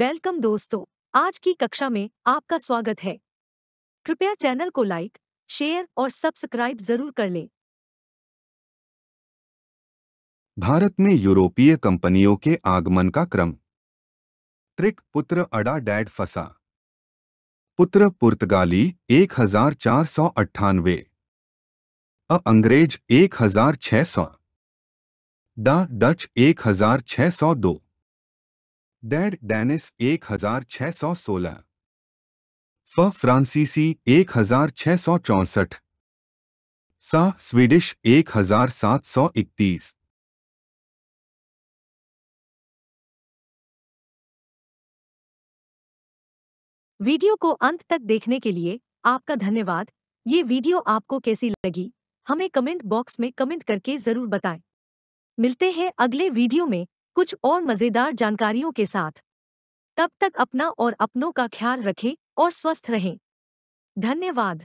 welcome दोस्तों आज की कक्षा में आपका स्वागत है कृपया चैनल को लाइक शेयर और सब्सक्राइब जरूर कर लें भारत में यूरोपीय कंपनियों के आगमन का क्रम ट्रिक पुत्र अड़ा डैड फसा पुत्र पुर्तगाली एक हजार चार सौ अट्ठानवे अ अंग्रेज एक हजार छह सौ द डच एक हजार छह सौ दो डेड डेनिस एक हजार छह सौ सोलह फ फ्रांसीसी एक हजार छह सौ चौसठ सा स्वीडिश एक हजार सात सौ वीडियो को अंत तक देखने के लिए आपका धन्यवाद ये वीडियो आपको कैसी लगी हमें कमेंट बॉक्स में कमेंट करके जरूर बताएं मिलते हैं अगले वीडियो में कुछ और मज़ेदार जानकारियों के साथ तब तक अपना और अपनों का ख्याल रखें और स्वस्थ रहें धन्यवाद